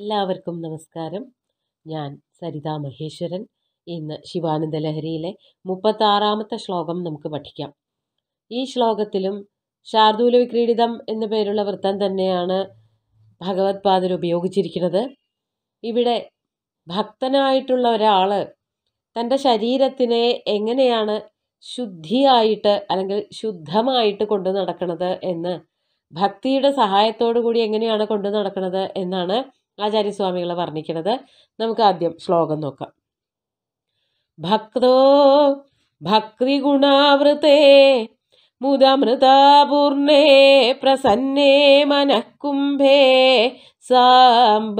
എല്ലാവർക്കും നമസ്കാരം ഞാൻ സരിതാ മഹേശ്വരൻ ഇന്ന് ശിവാനന്ദ ലഹരിയിലെ മുപ്പത്താറാമത്തെ ശ്ലോകം നമുക്ക് പഠിക്കാം ഈ ശ്ലോകത്തിലും ശാർദൂല വിക്രീഡിതം എന്ന പേരുള്ള വൃത്തം തന്നെയാണ് ഭഗവത് പാദർ ഉപയോഗിച്ചിരിക്കുന്നത് ഇവിടെ ഭക്തനായിട്ടുള്ള ഒരാൾ തൻ്റെ ശരീരത്തിനെ എങ്ങനെയാണ് ശുദ്ധിയായിട്ട് അല്ലെങ്കിൽ ശുദ്ധമായിട്ട് കൊണ്ടു നടക്കുന്നത് എന്ന് ഭക്തിയുടെ സഹായത്തോടു കൂടി എങ്ങനെയാണ് കൊണ്ടു നടക്കുന്നത് എന്നാണ് ആചാര്യസ്വാമികൾ വർണ്ണിക്കുന്നത് നമുക്ക് ആദ്യം ശ്ലോകം നോക്കാം ഭക്തോ ഭക്തി ഗുണാവൃത്തേ മുദമൃതാപൂർണേ പ്രസന്നേ മനഃകുംഭേ സാംബ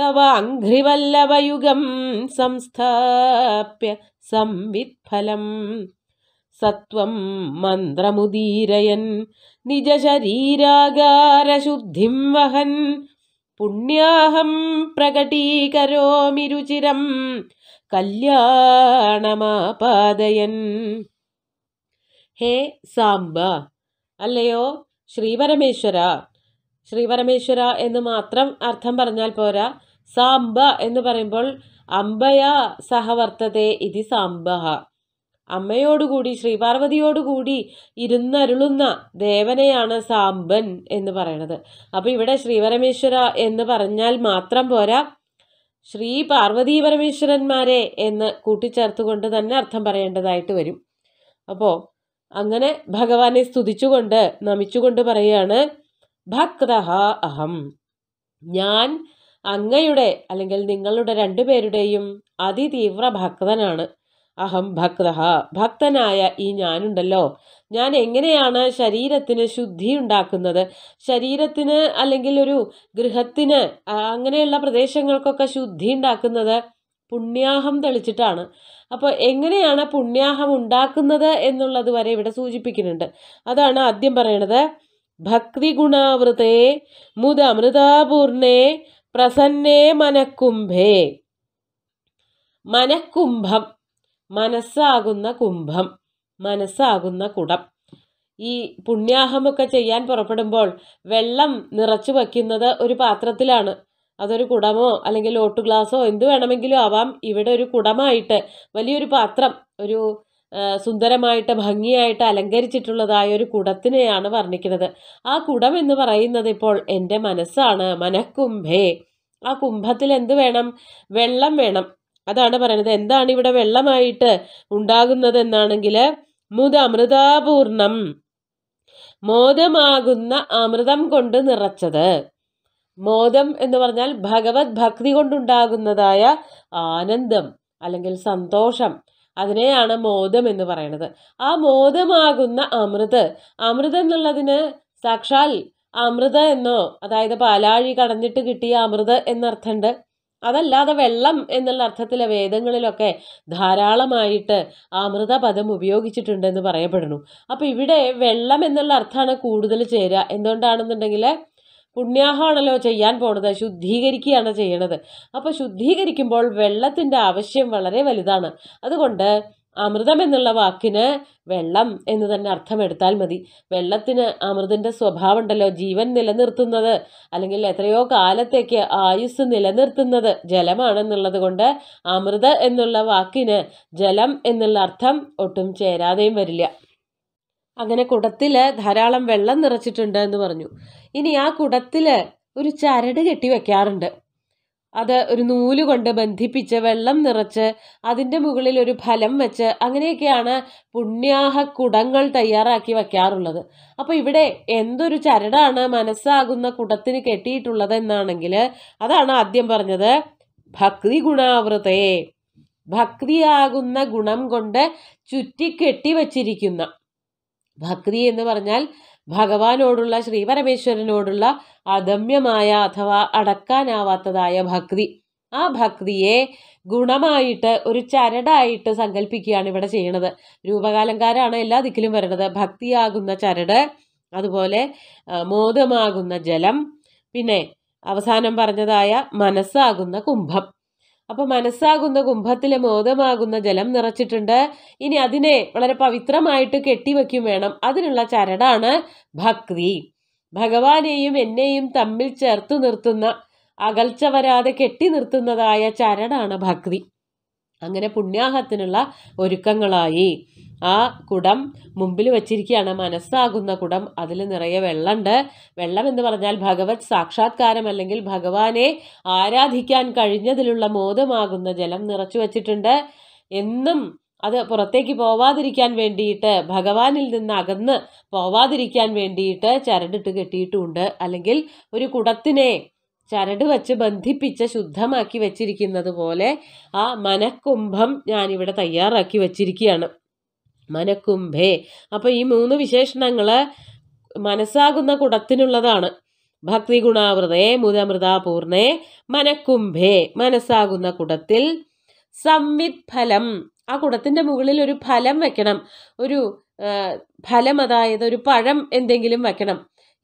തവാഘ്രിവല്ലഭയുഗം സംസ്ഥാപ്യ സംവിത്ഫലം സത്വം മന്ത്രമുദീരയൻ നിജശരീരാകാരശുദ്ധിം വഹൻ പുണ്യാഹം പ്രകടീകരോമി രുചിരം കല്യാണമാപാദയൻ ഹേ സാംബ അല്ലയോ ശ്രീപരമേശ്വര ശ്രീപരമേശ്വര എന്ന് മാത്രം അർത്ഥം പറഞ്ഞാൽ പോരാ സാംബ എന്ന് പറയുമ്പോൾ അംബയ സഹവർത്തതേ ഇതി സാംബ അമ്മയോടുകൂടി ശ്രീപാർവതിയോടുകൂടി ഇരുന്നരുളുന്ന ദേവനെയാണ് സാമ്പൻ എന്ന് പറയണത് അപ്പോൾ ഇവിടെ ശ്രീപരമേശ്വര എന്ന് പറഞ്ഞാൽ മാത്രം പോരാ ശ്രീ പാർവതി പരമേശ്വരന്മാരെ എന്ന് കൂട്ടിച്ചേർത്തുകൊണ്ട് തന്നെ അർത്ഥം പറയേണ്ടതായിട്ട് വരും അപ്പോൾ അങ്ങനെ ഭഗവാനെ സ്തുതിച്ചുകൊണ്ട് നമിച്ചുകൊണ്ട് പറയുകയാണ് ഭക്ത അഹം ഞാൻ അങ്ങയുടെ അല്ലെങ്കിൽ നിങ്ങളുടെ രണ്ടുപേരുടെയും അതിതീവ്ര ഭക്തനാണ് അഹം ഭക്ത ഭക്തനായ ഈ ഞാനുണ്ടല്ലോ ഞാൻ എങ്ങനെയാണ് ശരീരത്തിന് ശുദ്ധി ഉണ്ടാക്കുന്നത് ശരീരത്തിന് അല്ലെങ്കിൽ ഒരു ഗൃഹത്തിന് അങ്ങനെയുള്ള പ്രദേശങ്ങൾക്കൊക്കെ ശുദ്ധി ഉണ്ടാക്കുന്നത് പുണ്യാഹം തെളിച്ചിട്ടാണ് അപ്പോൾ എങ്ങനെയാണ് പുണ്യാഹം ഉണ്ടാക്കുന്നത് എന്നുള്ളത് വരെ ഇവിടെ സൂചിപ്പിക്കുന്നുണ്ട് അതാണ് ആദ്യം പറയണത് ഭക്തി ഗുണാവൃതേ മുത അമൃതാപൂർണേ പ്രസന്നേ മനക്കുംഭേ മനക്കുംഭം മനസ്സാകുന്ന കുംഭം മനസ്സാകുന്ന കുടം ഈ പുണ്യാഹമൊക്കെ ചെയ്യാൻ പുറപ്പെടുമ്പോൾ വെള്ളം നിറച്ചു വയ്ക്കുന്നത് ഒരു പാത്രത്തിലാണ് അതൊരു കുടമോ അല്ലെങ്കിൽ ഓട്ടു ഗ്ലാസോ എന്ത് വേണമെങ്കിലും ആവാം ഇവിടെ ഒരു കുടമായിട്ട് വലിയൊരു പാത്രം ഒരു സുന്ദരമായിട്ട് ഭംഗിയായിട്ട് അലങ്കരിച്ചിട്ടുള്ളതായ ഒരു കുടത്തിനെയാണ് വർണ്ണിക്കുന്നത് ആ കുടം എന്ന് പറയുന്നത് ഇപ്പോൾ എൻ്റെ മനസ്സാണ് മനക്കുംഭേ ആ കുംഭത്തിൽ എന്ത് വേണം വെള്ളം വേണം അതാണ് പറയുന്നത് എന്താണ് ഇവിടെ വെള്ളമായിട്ട് ഉണ്ടാകുന്നത് എന്നാണെങ്കിൽ മുത അമൃതാപൂർണം മോദമാകുന്ന അമൃതം കൊണ്ട് നിറച്ചത് മോദം എന്ന് പറഞ്ഞാൽ ഭഗവത് ഭക്തി കൊണ്ടുണ്ടാകുന്നതായ ആനന്ദം അല്ലെങ്കിൽ സന്തോഷം അതിനെയാണ് മോദം എന്ന് പറയുന്നത് ആ മോദമാകുന്ന അമൃത് അമൃത് എന്നുള്ളതിന് സാക്ഷാൽ അമൃത എന്നോ അതായത് പാലാഴി കടഞ്ഞിട്ട് കിട്ടിയ അമൃത് എന്നർത്ഥമുണ്ട് അതല്ലാതെ വെള്ളം എന്നുള്ള അർത്ഥത്തിലെ വേദങ്ങളിലൊക്കെ ധാരാളമായിട്ട് അമൃതപദം ഉപയോഗിച്ചിട്ടുണ്ടെന്ന് പറയപ്പെടുന്നു അപ്പോൾ ഇവിടെ വെള്ളം എന്നുള്ള അർത്ഥമാണ് കൂടുതൽ ചേരുക എന്തുകൊണ്ടാണെന്നുണ്ടെങ്കിൽ പുണ്യാഹമാണല്ലോ ചെയ്യാൻ പോണത് ശുദ്ധീകരിക്കുകയാണ് ചെയ്യണത് അപ്പോൾ ശുദ്ധീകരിക്കുമ്പോൾ വെള്ളത്തിൻ്റെ ആവശ്യം വളരെ വലുതാണ് അതുകൊണ്ട് അമൃതം എന്നുള്ള വാക്കിന് വെള്ളം എന്ന് തന്നെ അർത്ഥമെടുത്താൽ മതി വെള്ളത്തിന് അമൃതിൻ്റെ സ്വഭാവമുണ്ടല്ലോ ജീവൻ നിലനിർത്തുന്നത് അല്ലെങ്കിൽ എത്രയോ കാലത്തേക്ക് ആയുസ് നിലനിർത്തുന്നത് ജലമാണെന്നുള്ളത് കൊണ്ട് അമൃത എന്നുള്ള വാക്കിന് ജലം എന്നുള്ള അർത്ഥം ഒട്ടും ചേരാതെയും വരില്ല അങ്ങനെ കുടത്തിൽ ധാരാളം വെള്ളം നിറച്ചിട്ടുണ്ട് എന്ന് പറഞ്ഞു ഇനി ആ കുടത്തിൽ ഒരു ചരട് കെട്ടി വെക്കാറുണ്ട് അത് ഒരു നൂല് കൊണ്ട് ബന്ധിപ്പിച്ച് വെള്ളം നിറച്ച് അതിൻ്റെ മുകളിൽ ഒരു ഫലം വെച്ച് അങ്ങനെയൊക്കെയാണ് പുണ്യാഹ കുടങ്ങൾ തയ്യാറാക്കി വയ്ക്കാറുള്ളത് അപ്പോൾ ഇവിടെ എന്തൊരു ചരടാണ് മനസ്സാകുന്ന കുടത്തിന് കെട്ടിയിട്ടുള്ളത് എന്നാണെങ്കിൽ അതാണ് ആദ്യം പറഞ്ഞത് ഭക്തി ഗുണാവൃതയെ ഭക്തിയാകുന്ന ഗുണം കൊണ്ട് ചുറ്റി വച്ചിരിക്കുന്ന ഭക്തി എന്ന് പറഞ്ഞാൽ ഭഗവാനോടുള്ള ശ്രീപരമേശ്വരനോടുള്ള അദമ്യമായ അഥവാ അടക്കാനാവാത്തതായ ഭക്തി ആ ഭക്തിയെ ഗുണമായിട്ട് ഒരു ചരടായിട്ട് സങ്കല്പിക്കുകയാണ് ഇവിടെ ചെയ്യുന്നത് രൂപകാലങ്കാരാണ് എല്ലാ ദിക്കിലും വരുന്നത് ഭക്തിയാകുന്ന ചരട് അതുപോലെ മോദമാകുന്ന ജലം പിന്നെ അവസാനം പറഞ്ഞതായ മനസ്സാകുന്ന കുംഭം അപ്പോൾ മനസ്സാകുന്ന കുംഭത്തിലെ മോദമാകുന്ന ജലം നിറച്ചിട്ടുണ്ട് ഇനി അതിനെ വളരെ പവിത്രമായിട്ട് കെട്ടിവെക്കും വേണം അതിനുള്ള ചരടാണ് ഭക്തി ഭഗവാനെയും എന്നെയും തമ്മിൽ ചേർത്ത് നിർത്തുന്ന അകൽച്ച വരാതെ കെട്ടി നിർത്തുന്നതായ ചരടാണ് ഭക്തി അങ്ങനെ പുണ്യാഹത്തിനുള്ള ഒരുക്കങ്ങളായി ആ കുടം മുമ്പിൽ വെച്ചിരിക്കുകയാണ് മനസ്സാകുന്ന കുടം അതിൽ നിറയെ വെള്ളമുണ്ട് വെള്ളം എന്ന് പറഞ്ഞാൽ ഭഗവത് സാക്ഷാത്കാരം അല്ലെങ്കിൽ ഭഗവാനെ ആരാധിക്കാൻ കഴിഞ്ഞതിലുള്ള മോദമാകുന്ന ജലം നിറച്ചു വച്ചിട്ടുണ്ട് എന്നും അത് പുറത്തേക്ക് പോവാതിരിക്കാൻ വേണ്ടിയിട്ട് ഭഗവാനിൽ നിന്ന് അകന്ന് പോവാതിരിക്കാൻ വേണ്ടിയിട്ട് ചരടിട്ട് കെട്ടിയിട്ടുമുണ്ട് അല്ലെങ്കിൽ ഒരു കുടത്തിനെ ചരട് വച്ച് ബന്ധിപ്പിച്ച് ശുദ്ധമാക്കി വെച്ചിരിക്കുന്നത് പോലെ ആ മനക്കുംഭം ഞാനിവിടെ തയ്യാറാക്കി വെച്ചിരിക്കുകയാണ് മനക്കുംഭേ അപ്പോൾ ഈ മൂന്ന് വിശേഷണങ്ങൾ മനസ്സാകുന്ന കുടത്തിനുള്ളതാണ് ഭക്തി ഗുണാവൃതേ മുതമൃതാപൂർണേ മനക്കുംഭേ മനസ്സാകുന്ന കുടത്തിൽ സംവിത് ഫലം ആ കുടത്തിൻ്റെ മുകളിൽ ഒരു ഫലം വെക്കണം ഒരു ഫലം അതായത് ഒരു പഴം എന്തെങ്കിലും വെക്കണം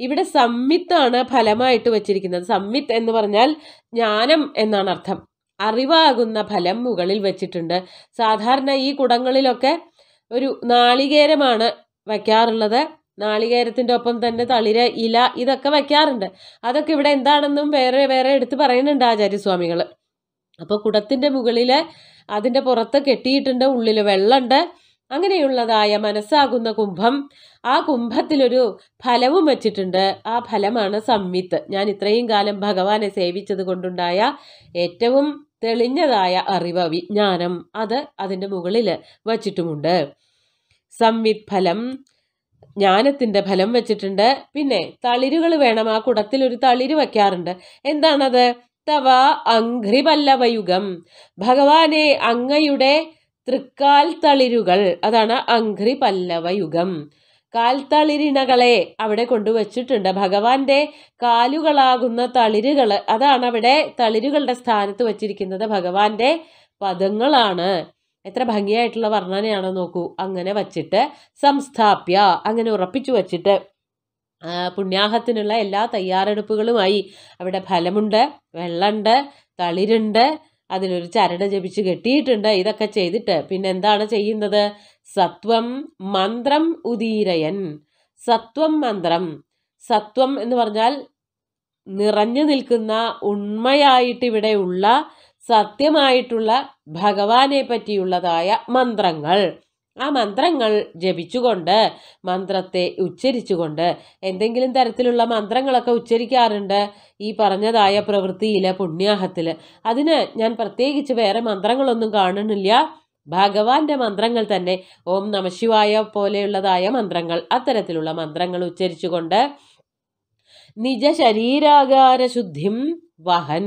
ഇവിടെ സംവിത്താണ് ഫലമായിട്ട് വച്ചിരിക്കുന്നത് സംവിത്ത് എന്ന് പറഞ്ഞാൽ ജ്ഞാനം എന്നാണ് അർത്ഥം അറിവാകുന്ന ഫലം മുകളിൽ വെച്ചിട്ടുണ്ട് സാധാരണ ഈ കുടങ്ങളിലൊക്കെ ഒരു നാളികേരമാണ് വയ്ക്കാറുള്ളത് നാളികേരത്തിൻ്റെ ഒപ്പം തന്നെ തളിര ഇല ഇതൊക്കെ വയ്ക്കാറുണ്ട് അതൊക്കെ ഇവിടെ എന്താണെന്നും വേറെ വേറെ എടുത്ത് പറയുന്നുണ്ട് ആചാര്യസ്വാമികൾ അപ്പോൾ കുടത്തിൻ്റെ മുകളിൽ അതിൻ്റെ പുറത്ത് കെട്ടിയിട്ടുണ്ട് ഉള്ളിൽ വെള്ളമുണ്ട് അങ്ങനെയുള്ളതായ മനസ്സാകുന്ന കുംഭം ആ കുംഭത്തിലൊരു ഫലവും വച്ചിട്ടുണ്ട് ആ ഫലമാണ് സംവിത്ത് ഞാൻ ഇത്രയും കാലം ഭഗവാനെ സേവിച്ചത് കൊണ്ടുണ്ടായ ഏറ്റവും തെളിഞ്ഞതായ അറിവ് വിജ്ഞാനം അത് അതിൻ്റെ മുകളിൽ വച്ചിട്ടുമുണ്ട് സംവിത് ഫലം ജ്ഞാനത്തിൻ്റെ ഫലം വെച്ചിട്ടുണ്ട് പിന്നെ തളിരുകൾ വേണം ആ കുടത്തിൽ ഒരു തളിര് വയ്ക്കാറുണ്ട് എന്താണത് തവ അംഘ്രിപല്ലവയുഗം ഭഗവാനെ അങ്ങയുടെ തൃക്കാൽ തളിരുകൾ അതാണ് അംഘ്രിപല്ലവയുഗം കാൽത്തളിരിണകളെ അവിടെ കൊണ്ടുവച്ചിട്ടുണ്ട് ഭഗവാന്റെ കാലുകളാകുന്ന തളിരുകൾ അതാണ് അവിടെ തളിരുകളുടെ സ്ഥാനത്ത് വച്ചിരിക്കുന്നത് ഭഗവാന്റെ പദങ്ങളാണ് എത്ര ഭംഗിയായിട്ടുള്ള വർണ്ണനയാണോ നോക്കൂ അങ്ങനെ വച്ചിട്ട് സംസ്ഥാപ്യ അങ്ങനെ ഉറപ്പിച്ചു വച്ചിട്ട് പുണ്യാഹത്തിനുള്ള എല്ലാ തയ്യാറെടുപ്പുകളുമായി അവിടെ ഫലമുണ്ട് വെള്ളമുണ്ട് തളിരുണ്ട് അതിലൊരു ചരട് ജപിച്ച് കെട്ടിയിട്ടുണ്ട് ഇതൊക്കെ ചെയ്തിട്ട് പിന്നെ എന്താണ് ചെയ്യുന്നത് സത്വം മന്ത്രം ഉദീരയൻ സത്വം മന്ത്രം സത്വം എന്ന് പറഞ്ഞാൽ നിറഞ്ഞു നിൽക്കുന്ന ഉണ്മയായിട്ട് ഇവിടെയുള്ള സത്യമായിട്ടുള്ള ഭഗവാനെ പറ്റിയുള്ളതായ മന്ത്രങ്ങൾ ആ മന്ത്രങ്ങൾ ജപിച്ചുകൊണ്ട് മന്ത്രത്തെ ഉച്ചരിച്ചുകൊണ്ട് എന്തെങ്കിലും തരത്തിലുള്ള മന്ത്രങ്ങളൊക്കെ ഉച്ചരിക്കാറുണ്ട് ഈ പറഞ്ഞതായ പ്രവൃത്തിയിൽ പുണ്യാഹത്തിൽ അതിന് ഞാൻ പ്രത്യേകിച്ച് വേറെ മന്ത്രങ്ങളൊന്നും കാണുന്നില്ല ഭഗവാന്റെ മന്ത്രങ്ങൾ തന്നെ ഓം നമശിവായ പോലെയുള്ളതായ മന്ത്രങ്ങൾ അത്തരത്തിലുള്ള മന്ത്രങ്ങൾ ഉച്ചരിച്ചുകൊണ്ട് നിജ ശരീരാകാര ശുദ്ധിം വഹൻ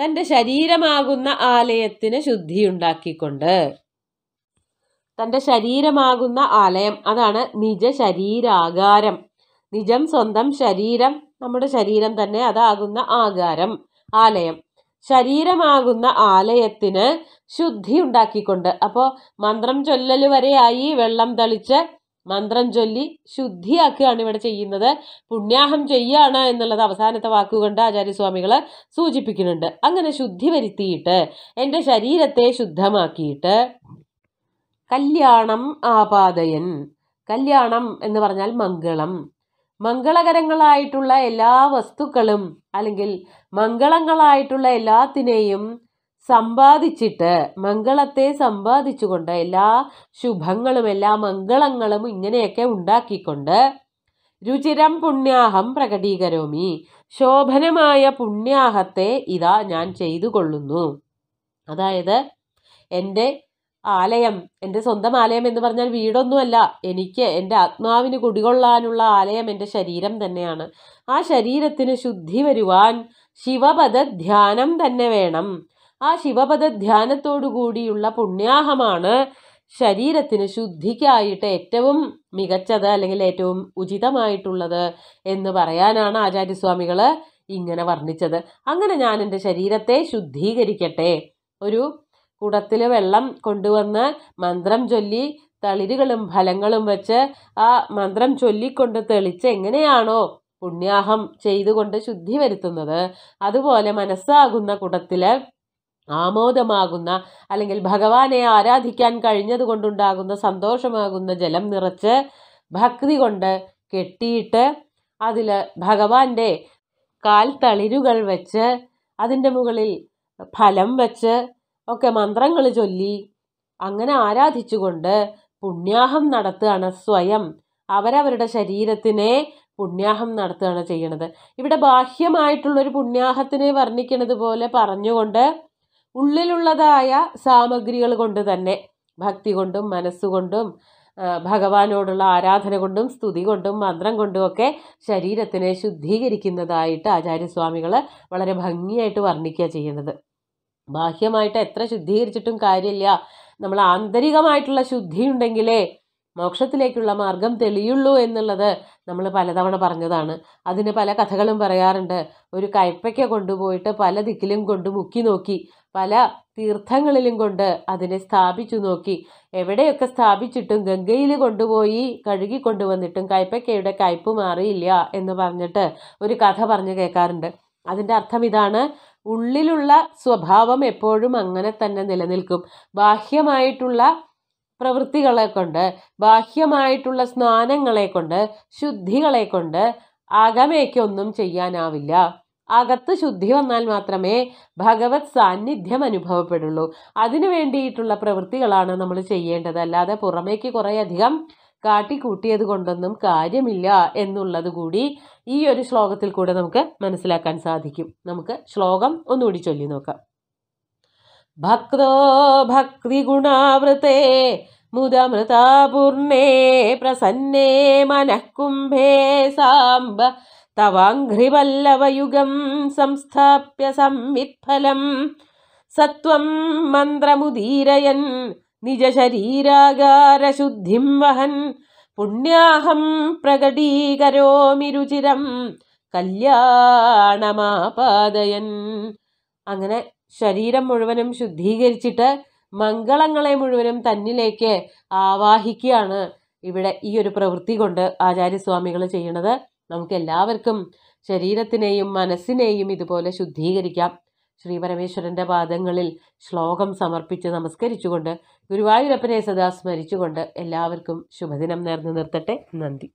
തൻ്റെ ശരീരമാകുന്ന ആലയത്തിന് ശുദ്ധിയുണ്ടാക്കിക്കൊണ്ട് തൻ്റെ ശരീരമാകുന്ന ആലയം അതാണ് നിജ ശരീരാകാരം നിജം സ്വന്തം ശരീരം നമ്മുടെ ശരീരം തന്നെ അതാകുന്ന ആകാരം ആലയം ശരീരമാകുന്ന ആലയത്തിന് ഉണ്ടാക്കിക്കൊണ്ട് അപ്പോൾ മന്ത്രം ചൊല്ലൽ വരെയായി വെള്ളം തളിച്ച് മന്ത്രം ചൊല്ലി ശുദ്ധിയാക്കുകയാണ് ഇവിടെ ചെയ്യുന്നത് പുണ്യാഹം ചെയ്യാണ് എന്നുള്ളത് അവസാനത്തെ വാക്കുകൊണ്ട് ആചാര്യസ്വാമികൾ സൂചിപ്പിക്കുന്നുണ്ട് അങ്ങനെ ശുദ്ധി വരുത്തിയിട്ട് എൻ്റെ ശരീരത്തെ ശുദ്ധമാക്കിയിട്ട് കല്യാണം ആപാദയൻ കല്യാണം എന്ന് പറഞ്ഞാൽ മംഗളം മംഗളകരങ്ങളായിട്ടുള്ള എല്ലാ വസ്തുക്കളും അല്ലെങ്കിൽ മംഗളങ്ങളായിട്ടുള്ള എല്ലാത്തിനെയും സമ്പാദിച്ചിട്ട് മംഗളത്തെ സമ്പാദിച്ചുകൊണ്ട് എല്ലാ ശുഭങ്ങളും എല്ലാ മംഗളങ്ങളും ഇങ്ങനെയൊക്കെ ഉണ്ടാക്കിക്കൊണ്ട് രുചിരം പുണ്യാഹം പ്രകടീകരോമി ശോഭനമായ പുണ്യാഹത്തെ ഇതാ ഞാൻ ചെയ്തു കൊള്ളുന്നു അതായത് എൻ്റെ ആലയം എൻ്റെ സ്വന്തം ആലയം എന്ന് പറഞ്ഞാൽ വീടൊന്നുമല്ല എനിക്ക് എൻ്റെ ആത്മാവിന് കുടികൊള്ളാനുള്ള ആലയം എൻ്റെ ശരീരം തന്നെയാണ് ആ ശരീരത്തിന് ശുദ്ധി വരുവാൻ ശിവപദ ധ്യാനം തന്നെ വേണം ആ ശിവപദ ധ്യാനത്തോടു കൂടിയുള്ള പുണ്യാഹമാണ് ശരീരത്തിന് ശുദ്ധിക്കായിട്ട് ഏറ്റവും മികച്ചത് അല്ലെങ്കിൽ ഏറ്റവും ഉചിതമായിട്ടുള്ളത് എന്ന് പറയാനാണ് ആചാര്യസ്വാമികൾ ഇങ്ങനെ വർണ്ണിച്ചത് അങ്ങനെ ഞാൻ എൻ്റെ ശരീരത്തെ ശുദ്ധീകരിക്കട്ടെ ഒരു കുടത്തിൽ വെള്ളം കൊണ്ടുവന്ന് മന്ത്രം ചൊല്ലി തളിരുകളും ഫലങ്ങളും വെച്ച് ആ മന്ത്രം ചൊല്ലിക്കൊണ്ട് തെളിച്ച് എങ്ങനെയാണോ പുണ്യാഹം ചെയ്തുകൊണ്ട് ശുദ്ധി വരുത്തുന്നത് അതുപോലെ മനസ്സാകുന്ന കുടത്തിൽ ആമോദമാകുന്ന അല്ലെങ്കിൽ ഭഗവാനെ ആരാധിക്കാൻ കഴിഞ്ഞത് കൊണ്ടുണ്ടാകുന്ന സന്തോഷമാകുന്ന ജലം നിറച്ച് ഭക്തി കൊണ്ട് കെട്ടിയിട്ട് അതിൽ ഭഗവാന്റെ കാൽ തളിരുകൾ വെച്ച് അതിൻ്റെ മുകളിൽ ഫലം വെച്ച് ഒക്കെ മന്ത്രങ്ങൾ ചൊല്ലി അങ്ങനെ ആരാധിച്ചുകൊണ്ട് പുണ്യാഹം നടത്തുകയാണ് സ്വയം അവരവരുടെ ശരീരത്തിനെ പുണ്യാഹം നടത്തുകയാണ് ചെയ്യണത് ഇവിടെ ബാഹ്യമായിട്ടുള്ളൊരു പുണ്യാഹത്തിനെ വർണ്ണിക്കണത് പോലെ പറഞ്ഞുകൊണ്ട് ഉള്ളിലുള്ളതായ സാമഗ്രികൾ കൊണ്ട് തന്നെ ഭക്തി കൊണ്ടും മനസ്സുകൊണ്ടും ഭഗവാനോടുള്ള ആരാധന കൊണ്ടും സ്തുതി കൊണ്ടും മന്ത്രം ഒക്കെ ശരീരത്തിനെ ശുദ്ധീകരിക്കുന്നതായിട്ട് ആചാര്യസ്വാമികൾ വളരെ ഭംഗിയായിട്ട് വർണ്ണിക്കുക ചെയ്യുന്നത് ബാഹ്യമായിട്ട് എത്ര ശുദ്ധീകരിച്ചിട്ടും കാര്യമില്ല നമ്മൾ ആന്തരികമായിട്ടുള്ള ശുദ്ധി ഉണ്ടെങ്കിലേ മോക്ഷത്തിലേക്കുള്ള മാർഗം തെളിയുള്ളൂ എന്നുള്ളത് നമ്മൾ പലതവണ പറഞ്ഞതാണ് അതിന് പല കഥകളും പറയാറുണ്ട് ഒരു കയ്പയ്ക്ക കൊണ്ടുപോയിട്ട് പല ദിക്കിലും കൊണ്ട് മുക്കി നോക്കി പല തീർത്ഥങ്ങളിലും കൊണ്ട് അതിനെ സ്ഥാപിച്ചു നോക്കി എവിടെയൊക്കെ സ്ഥാപിച്ചിട്ടും ഗംഗയിൽ കൊണ്ടുപോയി കഴുകി കൊണ്ടുവന്നിട്ടും കയ്പയ്ക്കയുടെ കയ്പ് മാറിയില്ല എന്ന് പറഞ്ഞിട്ട് ഒരു കഥ പറഞ്ഞു കേൾക്കാറുണ്ട് അതിൻ്റെ അർത്ഥം ഇതാണ് ഉള്ളിലുള്ള സ്വഭാവം എപ്പോഴും അങ്ങനെ തന്നെ നിലനിൽക്കും ബാഹ്യമായിട്ടുള്ള പ്രവൃത്തികളെ കൊണ്ട് ബാഹ്യമായിട്ടുള്ള സ്നാനങ്ങളെ കൊണ്ട് ശുദ്ധികളെ കൊണ്ട് അകമേക്കൊന്നും ചെയ്യാനാവില്ല അകത്ത് ശുദ്ധി വന്നാൽ മാത്രമേ ഭഗവത് സാന്നിധ്യം അനുഭവപ്പെടുള്ളൂ അതിനു വേണ്ടിയിട്ടുള്ള പ്രവൃത്തികളാണ് നമ്മൾ ചെയ്യേണ്ടത് അല്ലാതെ പുറമേക്ക് കുറേയധികം കാട്ടിക്കൂട്ടിയത് കൊണ്ടൊന്നും കാര്യമില്ല എന്നുള്ളത് കൂടി ഈ ഒരു ശ്ലോകത്തിൽ കൂടെ നമുക്ക് മനസ്സിലാക്കാൻ സാധിക്കും നമുക്ക് ശ്ലോകം ഒന്നുകൂടി ചൊല്ലി നോക്കാം ഭക്തോ ഗുണാവൃത്തേ മുദമൃതാപൂർണേ പ്രസന്നേ മനഃകുംഭേ സാംബ തവാഘ്രിവല്ലവയുഗം സംസ്ഥാപ്യ സംവിത്ഫലം സത്വം മന്ത്രമുദീരയൻ നിജശരീരാകാരശുദ്ധിം വഹൻ പുണ്യാഹം പ്രകടീകരോമി രുചിരം കല്യാണമാപാദയൻ അങ്ങനെ ശരീരം മുഴുവനും ശുദ്ധീകരിച്ചിട്ട് മംഗളങ്ങളെ മുഴുവനും തന്നിലേക്ക് ആവാഹിക്കുകയാണ് ഇവിടെ ഈ ഒരു പ്രവൃത്തി കൊണ്ട് ആചാര്യസ്വാമികൾ ചെയ്യണത് നമുക്ക് എല്ലാവർക്കും ശരീരത്തിനെയും മനസ്സിനെയും ഇതുപോലെ ശുദ്ധീകരിക്കാം ശ്രീപരമേശ്വരൻ്റെ പാദങ്ങളിൽ ശ്ലോകം സമർപ്പിച്ച് നമസ്കരിച്ചുകൊണ്ട് ഗുരുവായൂരപ്പനെ സദാ സ്മരിച്ചുകൊണ്ട് എല്ലാവർക്കും ശുഭദിനം നേർന്നു നിർത്തട്ടെ നന്ദി